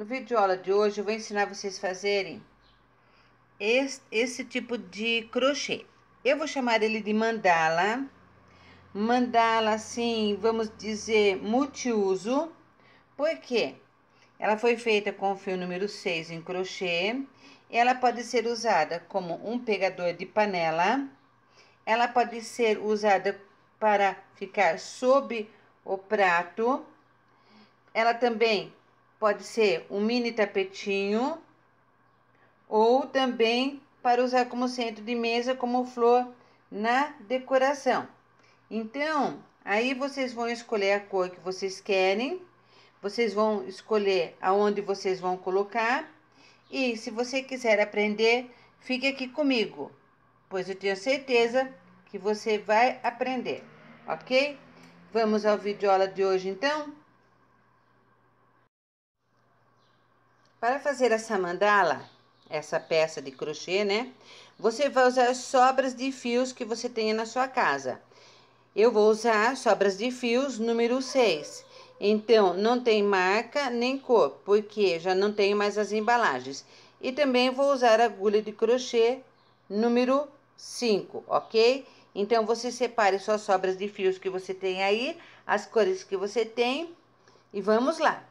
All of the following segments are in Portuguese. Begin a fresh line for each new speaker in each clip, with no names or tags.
No vídeo aula de hoje eu vou ensinar vocês a fazerem esse, esse tipo de crochê. Eu vou chamar ele de mandala. Mandala, assim, vamos dizer, multiuso. Por quê? Ela foi feita com o fio número 6 em crochê. Ela pode ser usada como um pegador de panela. Ela pode ser usada para ficar sob o prato. Ela também Pode ser um mini tapetinho ou também para usar como centro de mesa, como flor na decoração. Então, aí vocês vão escolher a cor que vocês querem, vocês vão escolher aonde vocês vão colocar. E se você quiser aprender, fique aqui comigo, pois eu tenho certeza que você vai aprender, ok? Vamos ao videoaula de hoje então? Para fazer essa mandala, essa peça de crochê, né? Você vai usar as sobras de fios que você tenha na sua casa. Eu vou usar sobras de fios número 6. Então, não tem marca nem cor, porque já não tenho mais as embalagens. E também vou usar agulha de crochê número 5, ok? Então, você separe suas sobras de fios que você tem aí, as cores que você tem e vamos lá.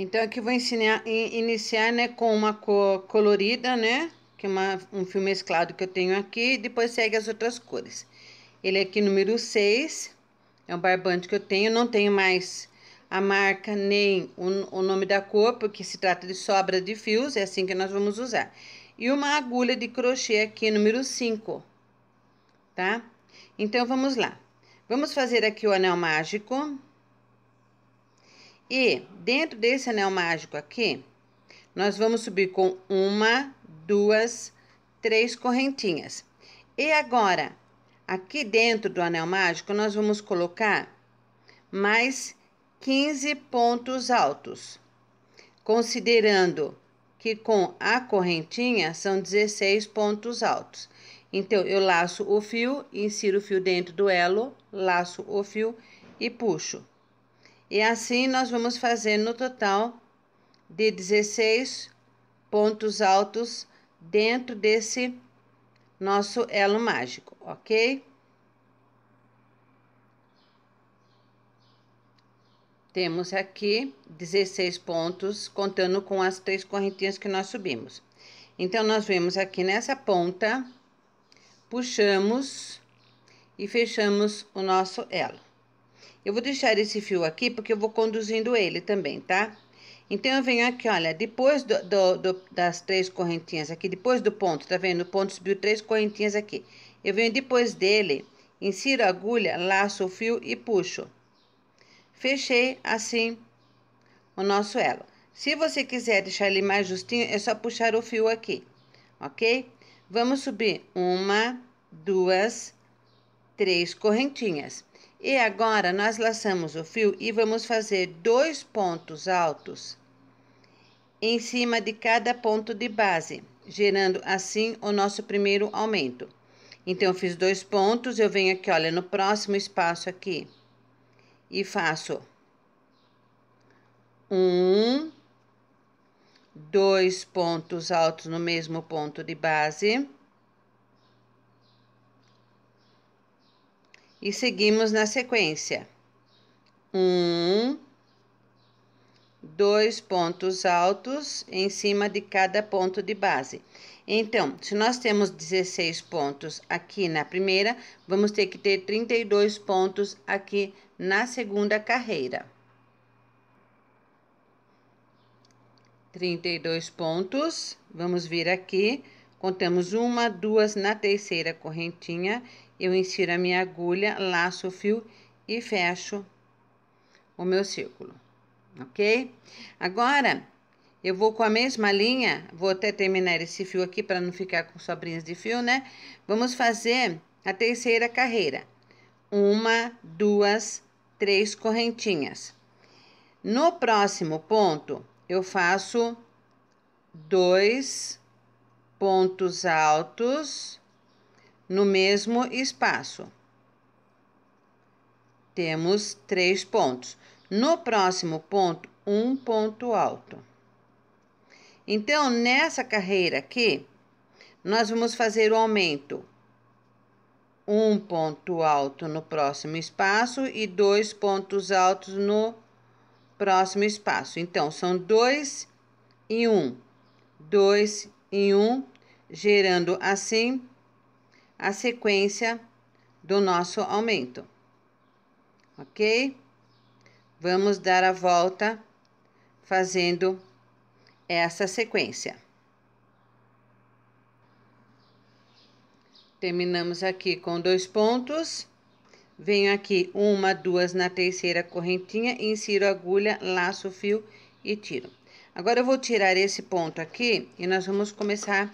Então aqui vou ensinar, iniciar né, com uma cor colorida, né? Que é uma, um fio mesclado que eu tenho aqui, e depois segue as outras cores. Ele é aqui número 6, é um barbante que eu tenho, não tenho mais a marca nem o, o nome da cor, porque se trata de sobra de fios, é assim que nós vamos usar. E uma agulha de crochê aqui número 5, tá? Então vamos lá. Vamos fazer aqui o anel mágico. E dentro desse anel mágico aqui, nós vamos subir com uma, duas, três correntinhas. E agora, aqui dentro do anel mágico, nós vamos colocar mais 15 pontos altos, considerando que com a correntinha são 16 pontos altos. Então, eu laço o fio, insiro o fio dentro do elo, laço o fio e puxo. E assim nós vamos fazer no total de 16 pontos altos dentro desse nosso elo mágico, ok? Temos aqui 16 pontos, contando com as três correntinhas que nós subimos. Então, nós vemos aqui nessa ponta, puxamos e fechamos o nosso elo. Eu vou deixar esse fio aqui porque eu vou conduzindo ele também, tá? Então, eu venho aqui, olha, depois do, do, do, das três correntinhas aqui, depois do ponto, tá vendo? O ponto subiu três correntinhas aqui. Eu venho depois dele, insiro a agulha, laço o fio e puxo. Fechei assim o nosso elo. Se você quiser deixar ele mais justinho, é só puxar o fio aqui, ok? Vamos subir uma, duas, três correntinhas. E agora nós laçamos o fio e vamos fazer dois pontos altos em cima de cada ponto de base, gerando assim o nosso primeiro aumento. Então, eu fiz dois pontos, eu venho aqui, olha, no próximo espaço aqui, e faço um, dois pontos altos no mesmo ponto de base, e seguimos na sequência. Um, dois pontos altos em cima de cada ponto de base. Então, se nós temos 16 pontos aqui na primeira, vamos ter que ter 32 pontos aqui na segunda carreira. 32 pontos, vamos vir aqui, contamos uma, duas na terceira correntinha eu insiro a minha agulha, laço o fio e fecho o meu círculo, ok? Agora, eu vou com a mesma linha, vou até terminar esse fio aqui para não ficar com sobrinhas de fio, né? Vamos fazer a terceira carreira. Uma, duas, três correntinhas. No próximo ponto, eu faço dois pontos altos no mesmo espaço. Temos três pontos. No próximo ponto, um ponto alto. Então, nessa carreira aqui, nós vamos fazer o aumento. Um ponto alto no próximo espaço e dois pontos altos no próximo espaço. Então, são dois e um. Dois e um, gerando assim a sequência do nosso aumento. Ok? Vamos dar a volta fazendo essa sequência. Terminamos aqui com dois pontos. Venho aqui uma, duas na terceira correntinha, insiro agulha, laço fio e tiro. Agora eu vou tirar esse ponto aqui e nós vamos começar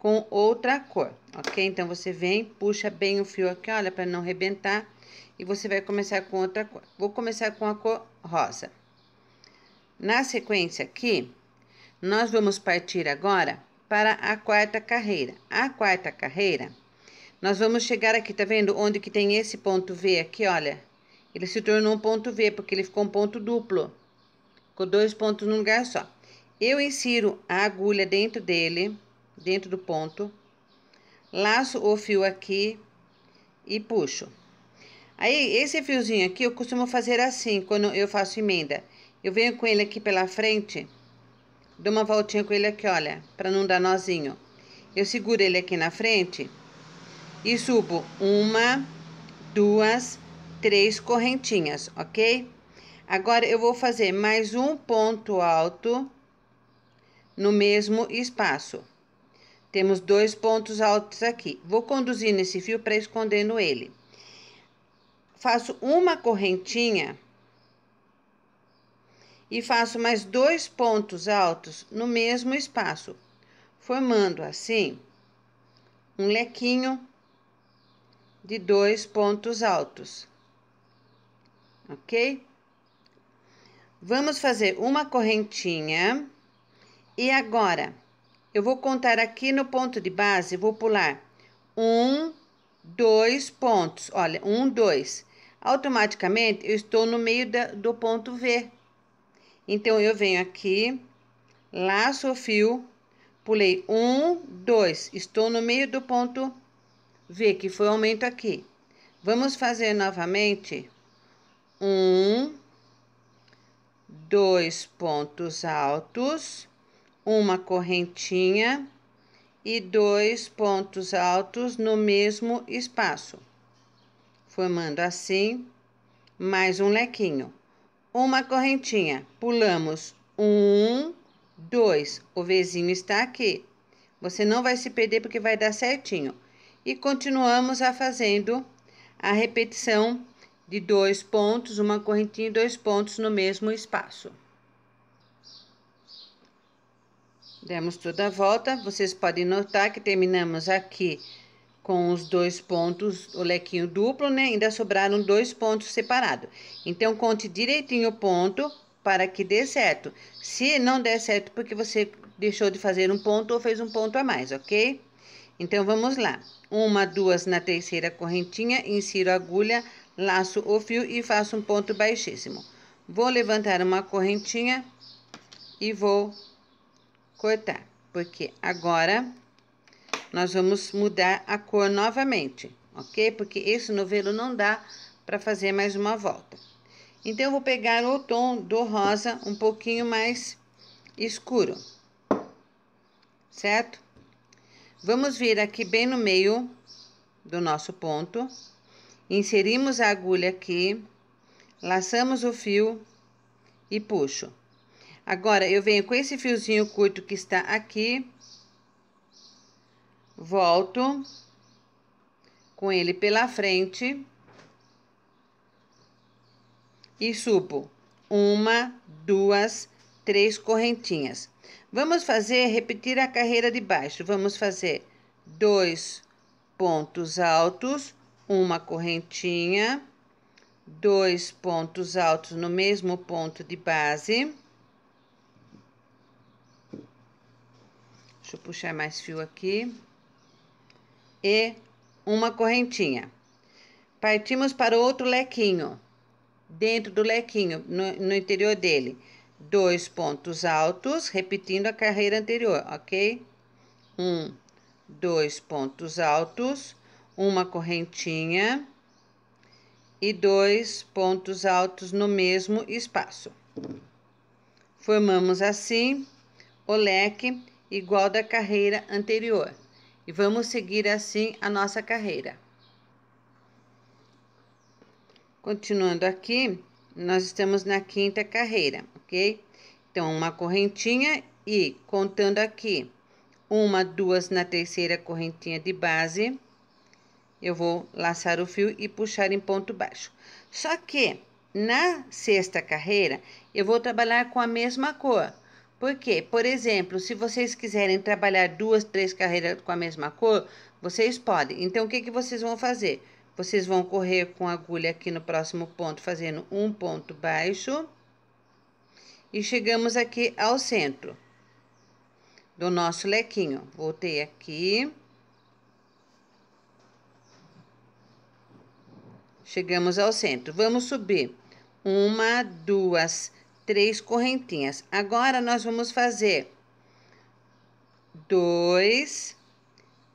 com outra cor, ok? Então, você vem, puxa bem o fio aqui, olha, para não rebentar, e você vai começar com outra cor. Vou começar com a cor rosa. Na sequência aqui, nós vamos partir agora para a quarta carreira. A quarta carreira, nós vamos chegar aqui, tá vendo? Onde que tem esse ponto V aqui, olha. Ele se tornou um ponto V, porque ele ficou um ponto duplo. com dois pontos num lugar só. Eu insiro a agulha dentro dele dentro do ponto, laço o fio aqui e puxo. Aí, esse fiozinho aqui, eu costumo fazer assim, quando eu faço emenda. Eu venho com ele aqui pela frente, dou uma voltinha com ele aqui, olha, para não dar nozinho. Eu seguro ele aqui na frente e subo uma, duas, três correntinhas, ok? Agora, eu vou fazer mais um ponto alto no mesmo espaço. Temos dois pontos altos aqui. Vou conduzir nesse fio para escondendo ele. Faço uma correntinha e faço mais dois pontos altos no mesmo espaço, formando assim um lequinho de dois pontos altos. Ok? Vamos fazer uma correntinha e agora eu vou contar aqui no ponto de base, vou pular um, dois pontos. Olha, um, dois. Automaticamente, eu estou no meio da, do ponto V. Então, eu venho aqui, laço o fio, pulei um, dois. Estou no meio do ponto V, que foi o aumento aqui. Vamos fazer novamente. Um, dois pontos altos uma correntinha e dois pontos altos no mesmo espaço, formando assim mais um lequinho. Uma correntinha, pulamos um, dois, o vizinho está aqui. Você não vai se perder porque vai dar certinho. E continuamos a fazendo a repetição de dois pontos, uma correntinha e dois pontos no mesmo espaço. Demos toda a volta. Vocês podem notar que terminamos aqui com os dois pontos, o lequinho duplo, né? Ainda sobraram dois pontos separados. Então, conte direitinho o ponto para que dê certo. Se não der certo, porque você deixou de fazer um ponto ou fez um ponto a mais, ok? Então, vamos lá. Uma, duas na terceira correntinha, insiro a agulha, laço o fio e faço um ponto baixíssimo. Vou levantar uma correntinha e vou cortar, porque agora nós vamos mudar a cor novamente, ok? Porque esse novelo não dá para fazer mais uma volta. Então, eu vou pegar o tom do rosa um pouquinho mais escuro, certo? Vamos vir aqui bem no meio do nosso ponto, inserimos a agulha aqui, laçamos o fio e puxo. Agora, eu venho com esse fiozinho curto que está aqui, volto com ele pela frente e subo uma, duas, três correntinhas. Vamos fazer, repetir a carreira de baixo. Vamos fazer dois pontos altos, uma correntinha, dois pontos altos no mesmo ponto de base Deixa eu puxar mais fio aqui. E uma correntinha. Partimos para outro lequinho. Dentro do lequinho, no, no interior dele, dois pontos altos, repetindo a carreira anterior, ok? Um, dois pontos altos, uma correntinha e dois pontos altos no mesmo espaço. Formamos assim o leque igual da carreira anterior, e vamos seguir assim a nossa carreira. Continuando aqui, nós estamos na quinta carreira, ok? Então, uma correntinha e contando aqui, uma, duas na terceira correntinha de base, eu vou laçar o fio e puxar em ponto baixo. Só que na sexta carreira, eu vou trabalhar com a mesma cor. Porque, por exemplo, se vocês quiserem trabalhar duas, três carreiras com a mesma cor, vocês podem. Então, o que, que vocês vão fazer? Vocês vão correr com a agulha aqui no próximo ponto, fazendo um ponto baixo. E chegamos aqui ao centro do nosso lequinho. Voltei aqui. Chegamos ao centro. Vamos subir. Uma, duas, três três correntinhas. Agora, nós vamos fazer dois,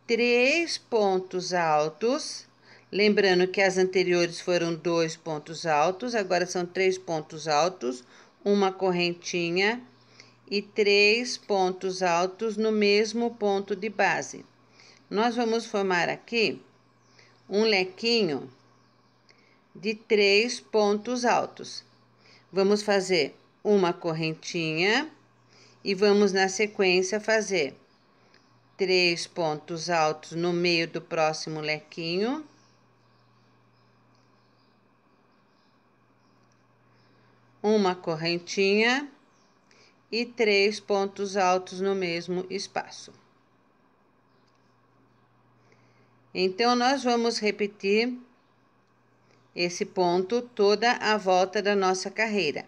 três pontos altos. Lembrando que as anteriores foram dois pontos altos, agora são três pontos altos, uma correntinha e três pontos altos no mesmo ponto de base. Nós vamos formar aqui um lequinho de três pontos altos. Vamos fazer uma correntinha e vamos na sequência fazer três pontos altos no meio do próximo lequinho. Uma correntinha e três pontos altos no mesmo espaço. Então, nós vamos repetir esse ponto toda a volta da nossa carreira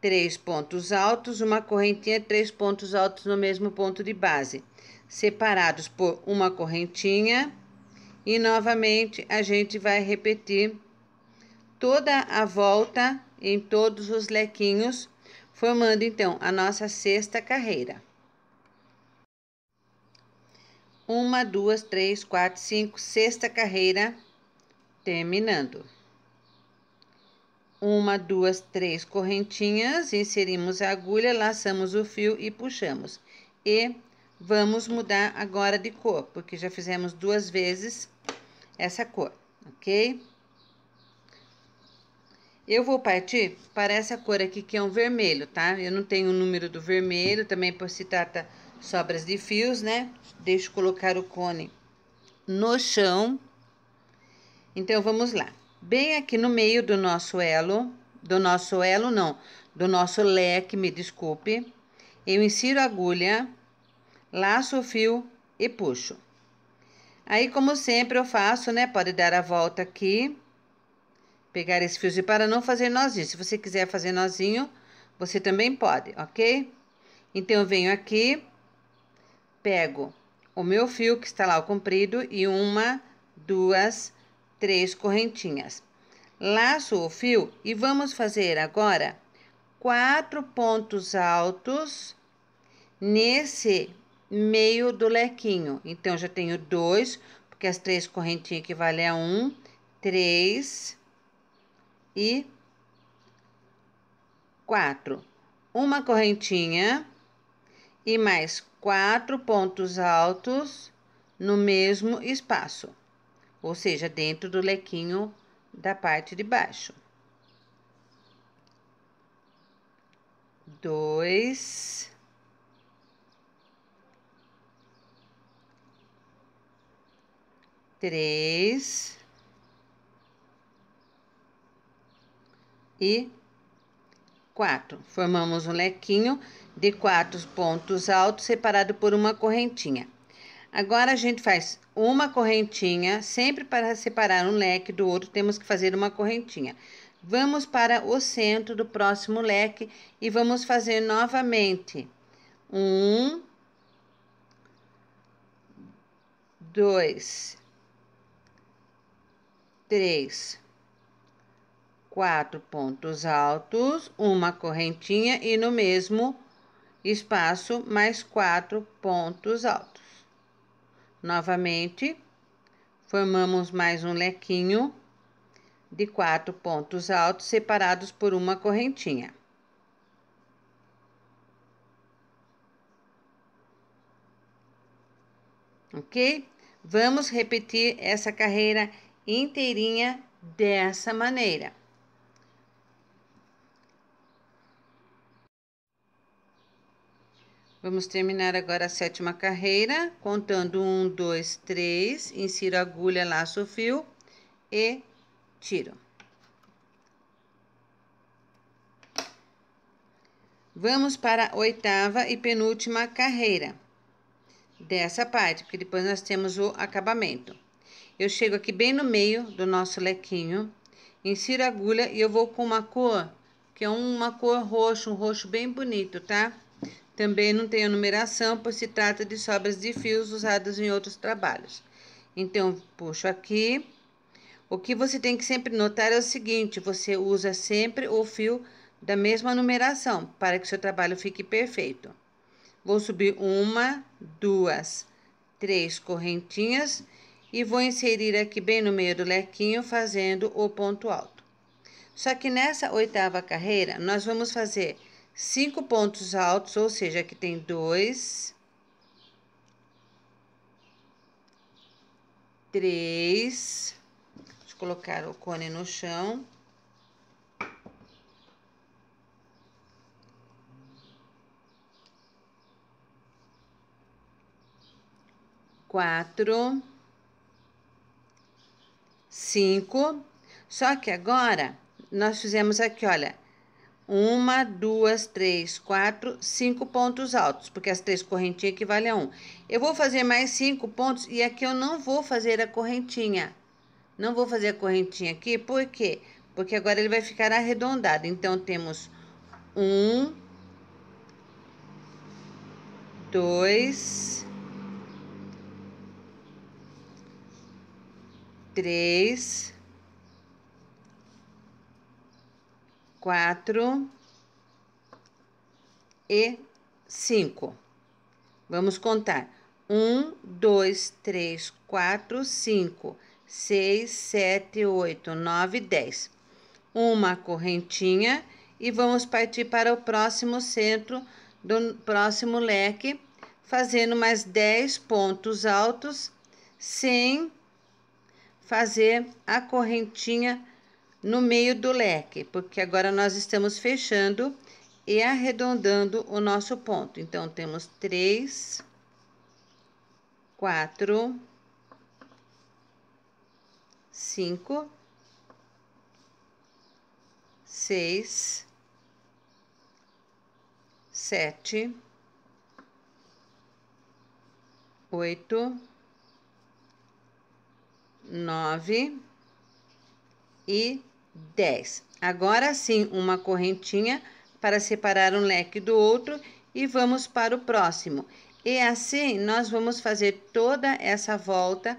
três pontos altos, uma correntinha, três pontos altos no mesmo ponto de base, separados por uma correntinha. E novamente a gente vai repetir toda a volta em todos os lequinhos, formando então a nossa sexta carreira. Uma, duas, três, quatro, cinco, sexta carreira, terminando uma, duas, três correntinhas, inserimos a agulha, laçamos o fio e puxamos. E vamos mudar agora de cor, porque já fizemos duas vezes essa cor, ok? Eu vou partir para essa cor aqui, que é um vermelho, tá? Eu não tenho o número do vermelho, também por se trata sobras de fios, né? Deixo colocar o cone no chão. Então, vamos lá bem aqui no meio do nosso elo, do nosso elo não, do nosso leque, me desculpe. Eu insiro a agulha, laço o fio e puxo. Aí, como sempre eu faço, né, pode dar a volta aqui, pegar esse fiozinho para não fazer nozinho. Se você quiser fazer nozinho, você também pode, ok? Então, eu venho aqui, pego o meu fio que está lá o comprido e uma, duas, três correntinhas. Laço o fio e vamos fazer agora quatro pontos altos nesse meio do lequinho. Então, já tenho dois, porque as três correntinhas equivalem a um, três e quatro. Uma correntinha e mais quatro pontos altos no mesmo espaço ou seja, dentro do lequinho da parte de baixo. Dois. Três. E quatro. Formamos um lequinho de quatro pontos altos separado por uma correntinha. Agora a gente faz uma correntinha, sempre para separar um leque do outro, temos que fazer uma correntinha. Vamos para o centro do próximo leque e vamos fazer novamente. Um, dois, três, quatro pontos altos, uma correntinha e no mesmo espaço mais quatro pontos altos. Novamente, formamos mais um lequinho de quatro pontos altos separados por uma correntinha. Ok? Vamos repetir essa carreira inteirinha dessa maneira. Vamos terminar agora a sétima carreira, contando um, dois, três, insiro agulha, laço, o fio e tiro. Vamos para a oitava e penúltima carreira dessa parte, porque depois nós temos o acabamento. Eu chego aqui bem no meio do nosso lequinho, insiro agulha e eu vou com uma cor, que é uma cor roxo, um roxo bem bonito, tá? Tá? Também não tem numeração, pois se trata de sobras de fios usadas em outros trabalhos. Então, puxo aqui. O que você tem que sempre notar é o seguinte: você usa sempre o fio da mesma numeração para que seu trabalho fique perfeito. Vou subir uma, duas, três correntinhas e vou inserir aqui bem no meio do lequinho, fazendo o ponto alto. Só que nessa oitava carreira, nós vamos fazer cinco pontos altos, ou seja, aqui tem dois, três, deixa eu colocar o cone no chão. Quatro, cinco, só que agora, nós fizemos aqui, olha, uma, duas, três, quatro, cinco pontos altos, porque as três correntinhas equivalem a um. Eu vou fazer mais cinco pontos e aqui eu não vou fazer a correntinha. Não vou fazer a correntinha aqui, por quê? Porque agora ele vai ficar arredondado. Então, temos um, dois, três, quatro e cinco. Vamos contar. Um, dois, três, quatro, cinco, seis, sete, oito, nove, dez. Uma correntinha e vamos partir para o próximo centro do próximo leque, fazendo mais dez pontos altos sem fazer a correntinha no meio do leque, porque agora nós estamos fechando e arredondando o nosso ponto. Então, temos três, quatro, cinco, seis, sete, oito, nove e 10. Agora sim, uma correntinha para separar um leque do outro e vamos para o próximo. E assim nós vamos fazer toda essa volta,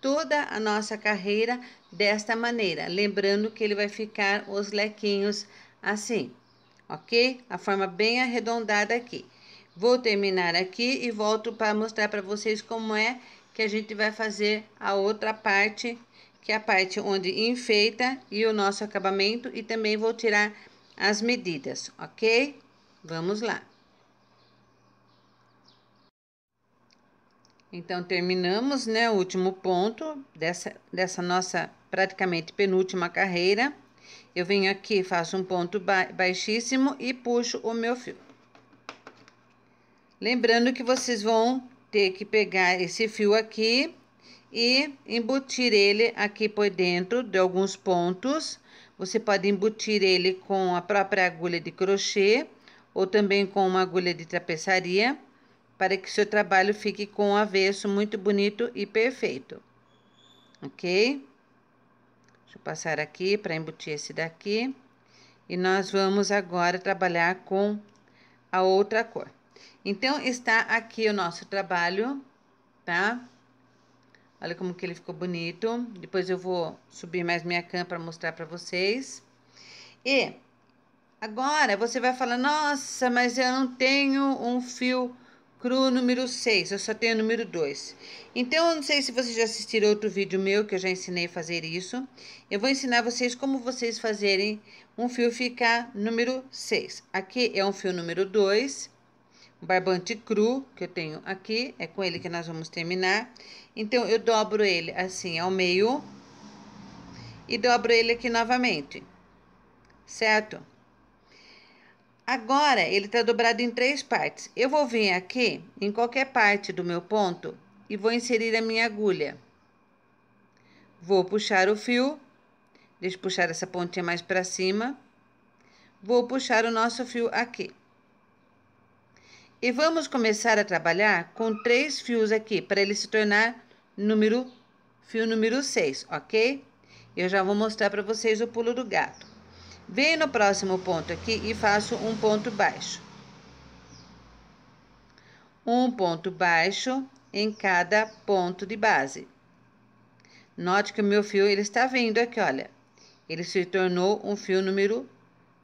toda a nossa carreira desta maneira, lembrando que ele vai ficar os lequinhos assim, ok? A forma bem arredondada aqui. Vou terminar aqui e volto para mostrar para vocês como é que a gente vai fazer a outra parte que é a parte onde enfeita e o nosso acabamento, e também vou tirar as medidas, ok? Vamos lá. Então, terminamos, né, o último ponto dessa, dessa nossa praticamente penúltima carreira. Eu venho aqui, faço um ponto baixíssimo e puxo o meu fio. Lembrando que vocês vão ter que pegar esse fio aqui e embutir ele aqui por dentro de alguns pontos. Você pode embutir ele com a própria agulha de crochê ou também com uma agulha de tapeçaria para que seu trabalho fique com o avesso muito bonito e perfeito. Ok? Deixa eu passar aqui para embutir esse daqui. E nós vamos agora trabalhar com a outra cor. Então, está aqui o nosso trabalho, tá? Olha como que ele ficou bonito. Depois eu vou subir mais minha cama para mostrar para vocês. E agora você vai falar, nossa, mas eu não tenho um fio cru número 6, eu só tenho o número 2. Então, eu não sei se vocês já assistiram outro vídeo meu, que eu já ensinei a fazer isso. Eu vou ensinar vocês como vocês fazerem um fio ficar número 6. Aqui é um fio número 2, o barbante cru que eu tenho aqui, é com ele que nós vamos terminar. Então, eu dobro ele assim ao meio e dobro ele aqui novamente, certo? Agora, ele tá dobrado em três partes. Eu vou vir aqui, em qualquer parte do meu ponto, e vou inserir a minha agulha. Vou puxar o fio, deixa eu puxar essa pontinha mais para cima. Vou puxar o nosso fio aqui. E vamos começar a trabalhar com três fios aqui, para ele se tornar número fio número 6, ok? Eu já vou mostrar para vocês o pulo do gato. Venho no próximo ponto aqui e faço um ponto baixo. Um ponto baixo em cada ponto de base. Note que o meu fio, ele está vindo aqui, olha. Ele se tornou um fio número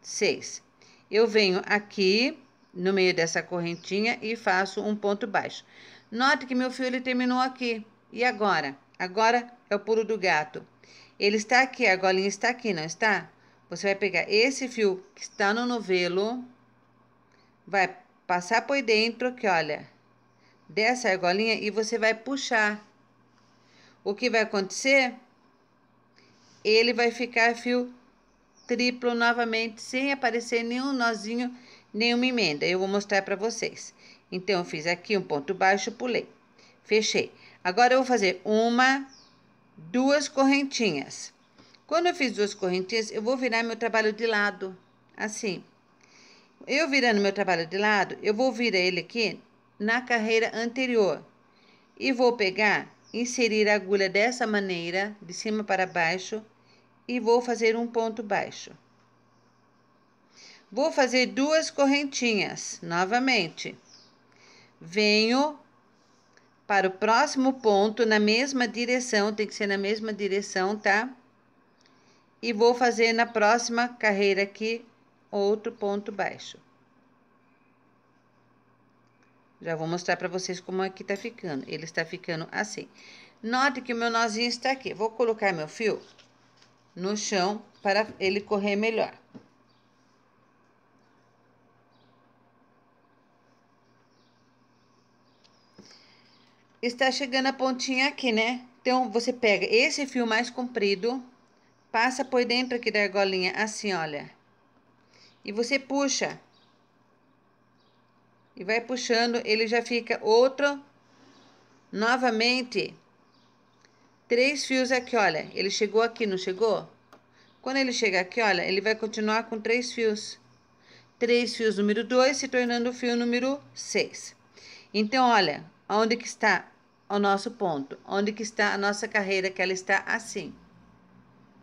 6. Eu venho aqui no meio dessa correntinha e faço um ponto baixo. Note que meu fio ele terminou aqui. E agora? Agora é o pulo do gato. Ele está aqui, a golinha está aqui, não está? Você vai pegar esse fio que está no novelo, vai passar por dentro, que olha, dessa é argolinha e você vai puxar. O que vai acontecer? Ele vai ficar fio triplo novamente, sem aparecer nenhum nozinho nenhuma emenda, eu vou mostrar para vocês. Então, eu fiz aqui um ponto baixo, pulei, fechei. Agora, eu vou fazer uma, duas correntinhas. Quando eu fiz duas correntinhas, eu vou virar meu trabalho de lado, assim. Eu virando meu trabalho de lado, eu vou virar ele aqui na carreira anterior. E vou pegar, inserir a agulha dessa maneira, de cima para baixo, e vou fazer um ponto baixo. Vou fazer duas correntinhas novamente. Venho para o próximo ponto na mesma direção, tem que ser na mesma direção, tá? E vou fazer na próxima carreira aqui outro ponto baixo. Já vou mostrar para vocês como aqui é tá ficando. Ele está ficando assim. Note que o meu nozinho está aqui. Vou colocar meu fio no chão para ele correr melhor. está chegando a pontinha aqui, né? Então, você pega esse fio mais comprido, passa por dentro aqui da argolinha, assim, olha. E você puxa. E vai puxando, ele já fica outro. Novamente, três fios aqui, olha. Ele chegou aqui, não chegou? Quando ele chegar aqui, olha, ele vai continuar com três fios. Três fios número dois se tornando o fio número seis. Então, olha, Onde que está o nosso ponto? Onde que está a nossa carreira que ela está assim?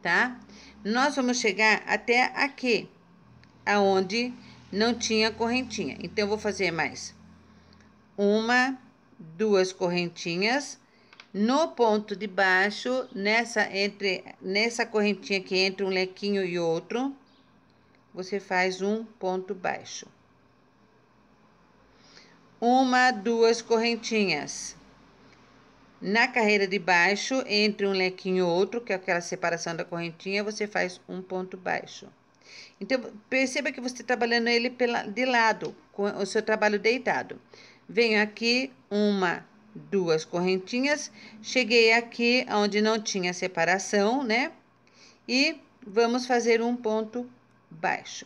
Tá? Nós vamos chegar até aqui, aonde não tinha correntinha. Então, eu vou fazer mais uma, duas correntinhas. No ponto de baixo, nessa, entre, nessa correntinha que entre um lequinho e outro, você faz um ponto baixo uma, duas correntinhas. Na carreira de baixo, entre um lequinho e outro, que é aquela separação da correntinha, você faz um ponto baixo. Então, perceba que você está trabalhando ele pela, de lado, com o seu trabalho deitado. Venho aqui, uma, duas correntinhas. Cheguei aqui onde não tinha separação, né? E vamos fazer um ponto baixo.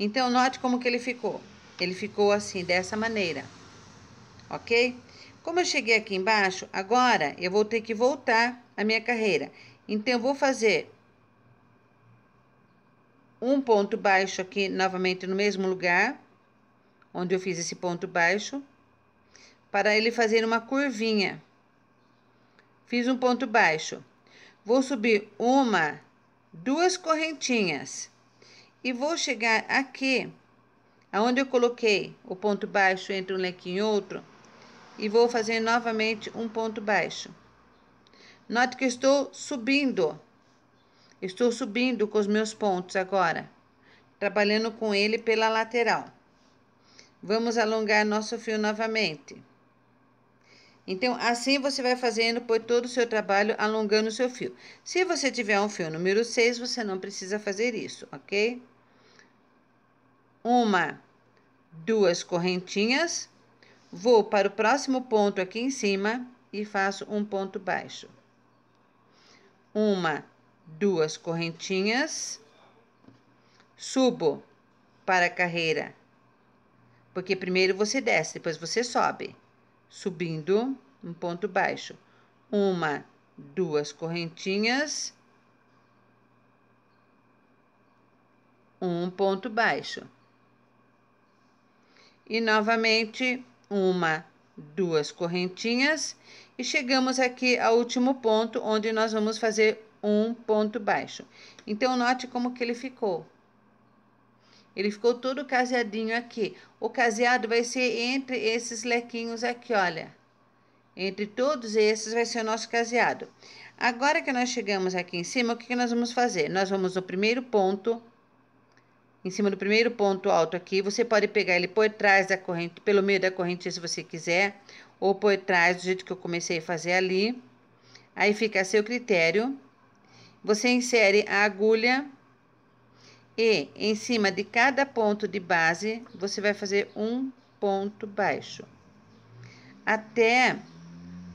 Então, note como que ele ficou. Ele ficou assim, dessa maneira. Ok? Como eu cheguei aqui embaixo, agora eu vou ter que voltar a minha carreira. Então, eu vou fazer um ponto baixo aqui novamente no mesmo lugar, onde eu fiz esse ponto baixo, para ele fazer uma curvinha. Fiz um ponto baixo. Vou subir uma, duas correntinhas e vou chegar aqui, aonde eu coloquei o ponto baixo entre um leque e outro, e vou fazer novamente um ponto baixo. Note que estou subindo. Estou subindo com os meus pontos agora, trabalhando com ele pela lateral. Vamos alongar nosso fio novamente. Então, assim você vai fazendo por todo o seu trabalho, alongando o seu fio. Se você tiver um fio número 6, você não precisa fazer isso, ok? uma, duas correntinhas, vou para o próximo ponto aqui em cima e faço um ponto baixo. Uma, duas correntinhas, subo para a carreira, porque primeiro você desce, depois você sobe, subindo um ponto baixo. Uma, duas correntinhas, um ponto baixo e novamente uma, duas correntinhas e chegamos aqui ao último ponto onde nós vamos fazer um ponto baixo. Então, note como que ele ficou. Ele ficou todo caseadinho aqui. O caseado vai ser entre esses lequinhos aqui, olha. Entre todos esses vai ser o nosso caseado. Agora que nós chegamos aqui em cima, o que, que nós vamos fazer? Nós vamos no primeiro ponto em cima do primeiro ponto alto aqui, você pode pegar ele por trás da corrente, pelo meio da corrente se você quiser, ou por trás, do jeito que eu comecei a fazer ali. Aí fica a seu critério. Você insere a agulha e em cima de cada ponto de base, você vai fazer um ponto baixo. Até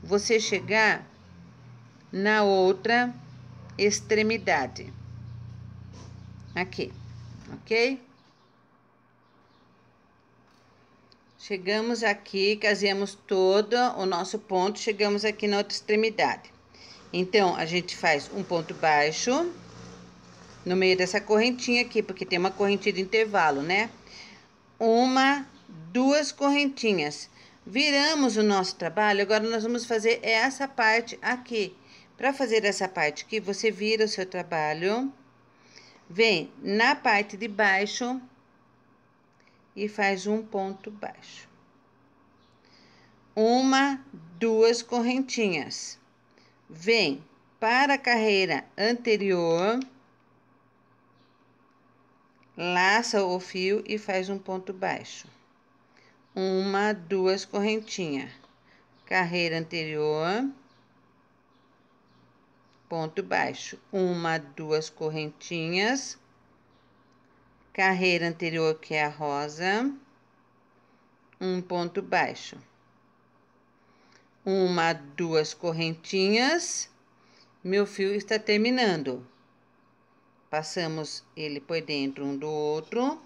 você chegar na outra extremidade. Aqui ok? Chegamos aqui, caseamos todo o nosso ponto, chegamos aqui na outra extremidade. Então, a gente faz um ponto baixo no meio dessa correntinha aqui, porque tem uma correntinha de intervalo, né? Uma, duas correntinhas. Viramos o nosso trabalho, agora nós vamos fazer essa parte aqui. Para fazer essa parte aqui, você vira o seu trabalho vem na parte de baixo e faz um ponto baixo. Uma, duas correntinhas. Vem para a carreira anterior, laça o fio e faz um ponto baixo. Uma, duas correntinhas. Carreira anterior ponto baixo, uma, duas correntinhas, carreira anterior que é a rosa, um ponto baixo, uma, duas correntinhas, meu fio está terminando. Passamos ele por dentro um do outro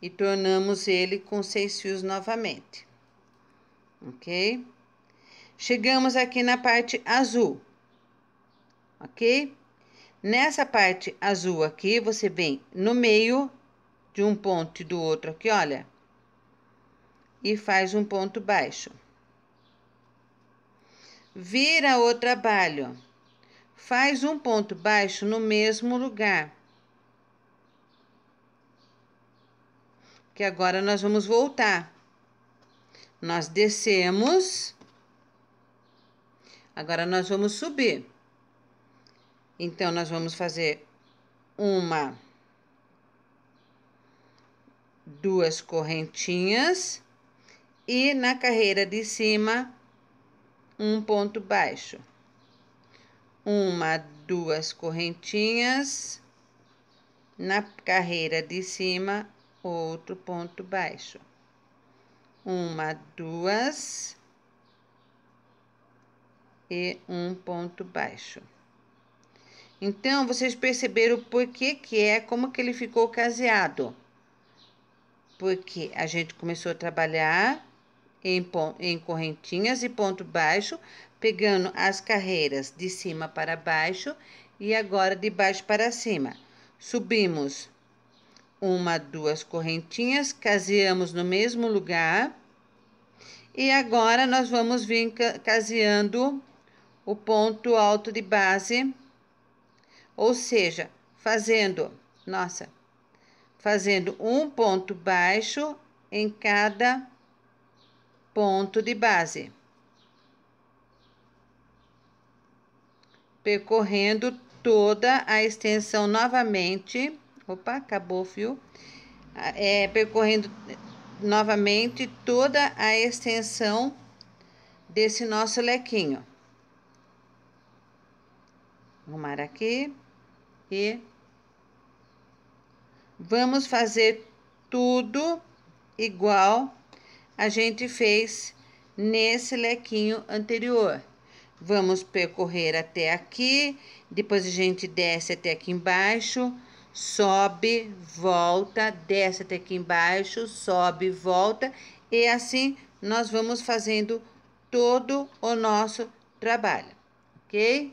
e tornamos ele com seis fios novamente, ok? Chegamos aqui na parte azul, ok? Nessa parte azul aqui, você vem no meio de um ponto e do outro aqui, olha. E faz um ponto baixo. Vira o trabalho. Faz um ponto baixo no mesmo lugar. Que agora nós vamos voltar. Nós descemos Agora, nós vamos subir. Então, nós vamos fazer uma, duas correntinhas e na carreira de cima, um ponto baixo. Uma, duas correntinhas, na carreira de cima, outro ponto baixo. Uma, duas e um ponto baixo. Então, vocês perceberam por que que é, como que ele ficou caseado. Porque a gente começou a trabalhar em, em correntinhas e ponto baixo, pegando as carreiras de cima para baixo e agora de baixo para cima. Subimos uma, duas correntinhas, caseamos no mesmo lugar. E agora, nós vamos vir caseando o ponto alto de base, ou seja, fazendo, nossa, fazendo um ponto baixo em cada ponto de base. Percorrendo toda a extensão novamente. Opa, acabou fio. É, percorrendo novamente toda a extensão desse nosso lequinho arrumar aqui e vamos fazer tudo igual a gente fez nesse lequinho anterior. Vamos percorrer até aqui, depois a gente desce até aqui embaixo, sobe, volta, desce até aqui embaixo, sobe, volta, e assim nós vamos fazendo todo o nosso trabalho, ok?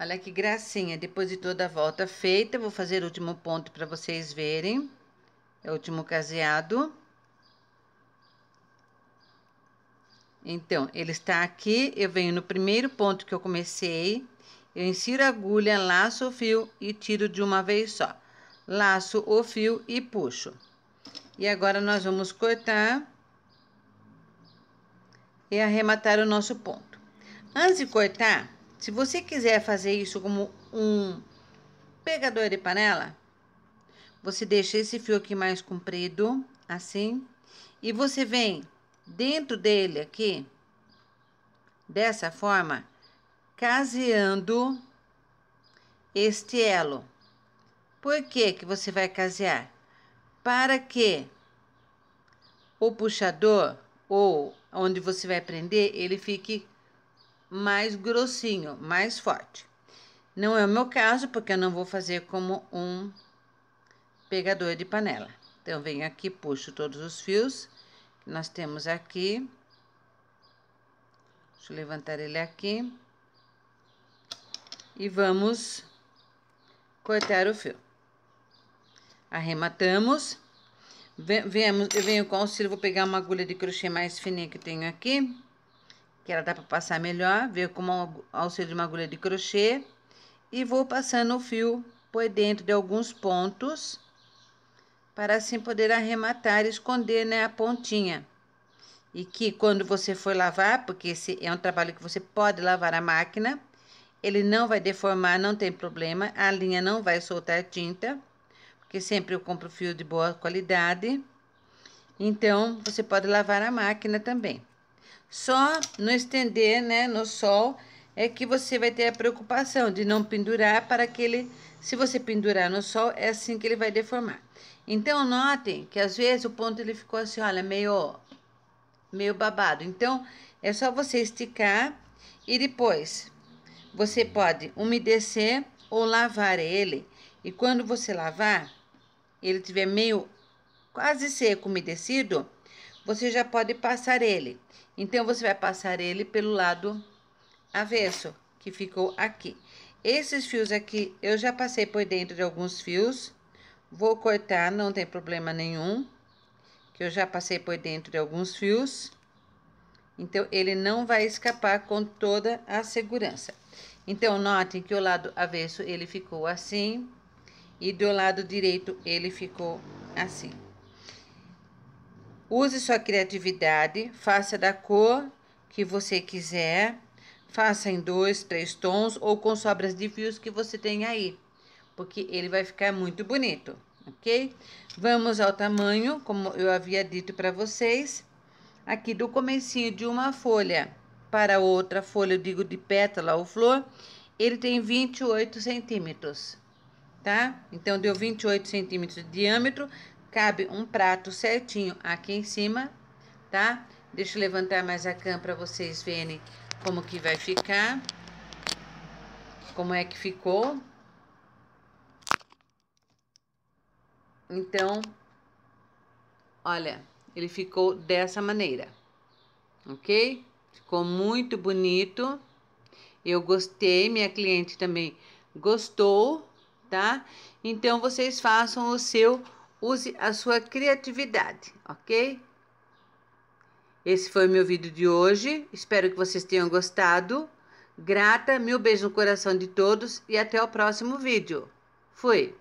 Olha que gracinha, depois de toda a volta feita, vou fazer o último ponto para vocês verem. É o último caseado. Então, ele está aqui, eu venho no primeiro ponto que eu comecei, eu insiro a agulha, laço o fio e tiro de uma vez só. Laço o fio e puxo. E agora nós vamos cortar e arrematar o nosso ponto. Antes de cortar, se você quiser fazer isso como um pegador de panela, você deixa esse fio aqui mais comprido, assim, e você vem dentro dele aqui, dessa forma, caseando este elo. Por que que você vai casear? Para que o puxador ou onde você vai prender, ele fique mais grossinho, mais forte. Não é o meu caso, porque eu não vou fazer como um pegador de panela. Então, venho aqui, puxo todos os fios que nós temos aqui. Deixa eu levantar ele aqui. E vamos cortar o fio. Arrematamos. Vemos, eu venho com o auxílio, vou pegar uma agulha de crochê mais fininha que tenho aqui que ela dá para passar melhor, ver como um auxílio de uma agulha de crochê e vou passando o fio por dentro de alguns pontos para assim poder arrematar e esconder né, a pontinha. E que quando você for lavar, porque esse é um trabalho que você pode lavar a máquina, ele não vai deformar, não tem problema, a linha não vai soltar tinta, porque sempre eu compro fio de boa qualidade. Então, você pode lavar a máquina também. Só no estender, né, no sol, é que você vai ter a preocupação de não pendurar para que ele, se você pendurar no sol, é assim que ele vai deformar. Então, notem que às vezes o ponto ele ficou assim, olha, meio, meio babado. Então, é só você esticar e depois você pode umedecer ou lavar ele. E quando você lavar, ele tiver meio quase seco, umedecido, você já pode passar ele. Então, você vai passar ele pelo lado avesso, que ficou aqui. Esses fios aqui, eu já passei por dentro de alguns fios. Vou cortar, não tem problema nenhum. Que eu já passei por dentro de alguns fios. Então, ele não vai escapar com toda a segurança. Então, notem que o lado avesso ele ficou assim. E do lado direito ele ficou assim. Use sua criatividade, faça da cor que você quiser, faça em dois, três tons ou com sobras de fios que você tem aí, porque ele vai ficar muito bonito, ok? Vamos ao tamanho, como eu havia dito para vocês, aqui do comecinho de uma folha para outra folha, eu digo de pétala ou flor, ele tem 28 centímetros, tá? Então, deu 28 centímetros de diâmetro, Cabe um prato certinho aqui em cima, tá? Deixa eu levantar mais a cam para vocês verem como que vai ficar. Como é que ficou. Então, olha, ele ficou dessa maneira, ok? Ficou muito bonito. Eu gostei, minha cliente também gostou, tá? Então, vocês façam o seu Use a sua criatividade, ok? Esse foi meu vídeo de hoje. Espero que vocês tenham gostado. Grata, mil beijos no coração de todos e até o próximo vídeo. Fui!